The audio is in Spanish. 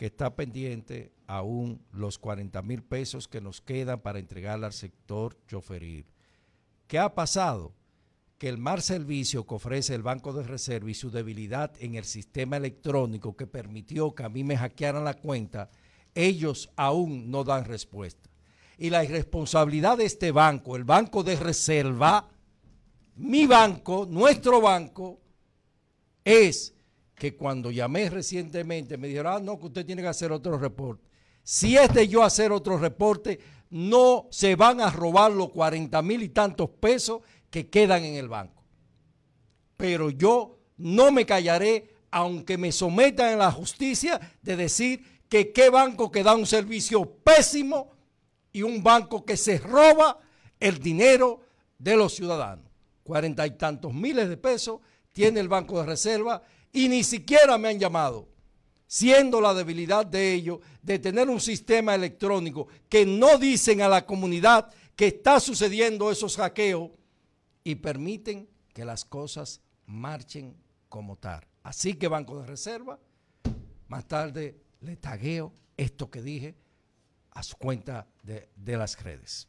que está pendiente aún los 40 mil pesos que nos quedan para entregar al sector choferil. ¿Qué ha pasado? Que el mal servicio que ofrece el Banco de Reserva y su debilidad en el sistema electrónico que permitió que a mí me hackearan la cuenta, ellos aún no dan respuesta. Y la irresponsabilidad de este banco, el Banco de Reserva, mi banco, nuestro banco, es que cuando llamé recientemente me dijeron, ah, no, que usted tiene que hacer otro reporte. Si es de yo hacer otro reporte, no se van a robar los 40 mil y tantos pesos que quedan en el banco. Pero yo no me callaré, aunque me sometan a la justicia, de decir que qué banco que da un servicio pésimo y un banco que se roba el dinero de los ciudadanos. Cuarenta y tantos miles de pesos tiene el Banco de Reserva y ni siquiera me han llamado, siendo la debilidad de ellos de tener un sistema electrónico que no dicen a la comunidad que está sucediendo esos hackeos y permiten que las cosas marchen como tal. Así que Banco de Reserva, más tarde le tagueo esto que dije a su cuenta de, de las redes.